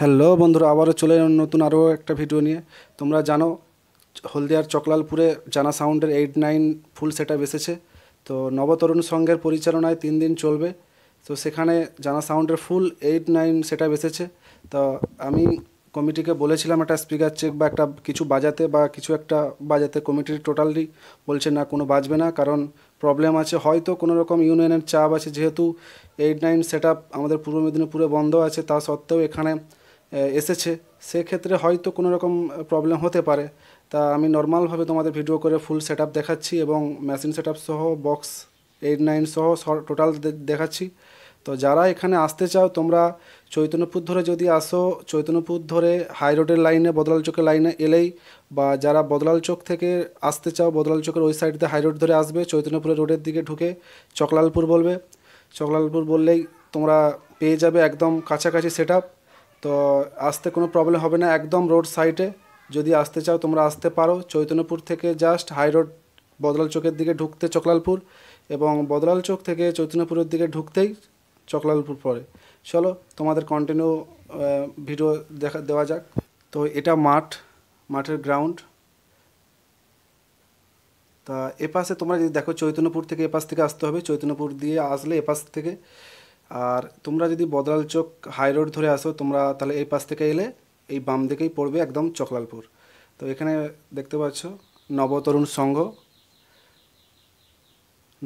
hello বন্ধুরা আবারও চলে এলাম নতুন আরও একটা ভিডিও নিয়ে তোমরা জানো হলদিয়ার চকলালপুরে জানা সাউন্ডের eight nine full set up এসেছে তো নবতরুণ সংঘের পরিচালনায় তিন দিন চলবে তো সেখানে জানা সাউন্ডের full eight nine set up এসেছে তো আমি কমিটিকে বলেছিলাম একটা স্পিকার চেক বা একটা কিছু বাজাতে বা কিছু একটা বাজাতে কমিটির টোটালি বলছে না কোনো বাজবে না কারণ প্রবলেম আছে হয়তো কোনো রকম ইউনিয়নের চাপ আছে যেহেতু এইট নাইন সেট আমাদের পূর্ব মেদিনীপুরে বন্ধ আছে তা সত্ত্বেও এখানে এসেছে সেক্ষেত্রে হয়তো কোনো রকম প্রবলেম হতে পারে তা আমি নর্মালভাবে তোমাদের ভিডিও করে ফুল সেট দেখাচ্ছি এবং মেশিন সেট সহ বক্স এইট নাইন সহ টোটাল দেখাচ্ছি তো যারা এখানে আসতে চাও তোমরা চৈতন্যপুর ধরে যদি আসো চৈতন্যপুর ধরে হাই রোডের লাইনে বদলাল চোখের লাইনে এলেই বা যারা বদলাল চোখ থেকে আসতে চাও বদলাল চোখের ওই সাইডতে হাই রোড ধরে আসবে চৈতন্যপুরের রোডের দিকে ঢুকে চকলালপুর বলবে চকলালপুর বললেই তোমরা পেয়ে যাবে একদম কাছাকাছি সেট তো আসতে কোনো প্রবলেম হবে না একদম রোড সাইডে যদি আসতে চাও তোমরা আসতে পারো চৈতন্যপুর থেকে জাস্ট হাই রোড বদলাল চোখের দিকে ঢুকতে চকলালপুর এবং বদলাল চোখ থেকে চৈতন্যপুরের দিকে ঢুকতেই চকলালপুর পরে চলো তোমাদের কন্টিনিউ ভিডিও দেখা দেওয়া যাক তো এটা মাঠ মাঠের গ্রাউন্ড তা এপাশে তোমরা যদি দেখো চৈতন্যপুর থেকে এপাশ থেকে আসতে হবে চৈতন্যপুর দিয়ে আসলে এপাশ থেকে আর তোমরা যদি বদরাল চোক হাই রোড ধরে আসো তোমরা তাহলে এই পাশ থেকে এলে এই বাম দিকেই পড়বে একদম চকলালপুর তো এখানে দেখতে পাচ্ছ নবতরুণ সংঘ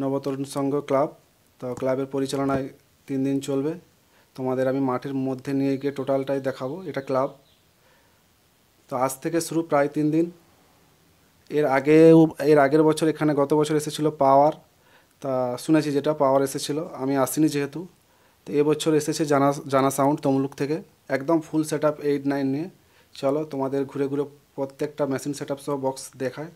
নবতরুণ সংঘ ক্লাব তো ক্লাবের পরিচালনায় তিন দিন চলবে তোমাদের আমি মাঠের মধ্যে নিয়ে গিয়ে টোটালটাই দেখাবো এটা ক্লাব তো আজ থেকে শুরু প্রায় তিন দিন এর আগে এর আগের বছর এখানে গত বছর এসেছিলো পাওয়ার তা শুনেছি যেটা পাওয়ার এসেছিলো আমি আসিনি যেহেতু তো এবছর এসেছে জানা জানা সাউন্ড তমলুক থেকে একদম full set up eight nine নিয়ে চলো তোমাদের ঘুরে ঘুরে প্রত্যেকটা মেশিন সেট আপ সহ বক্স দেখায়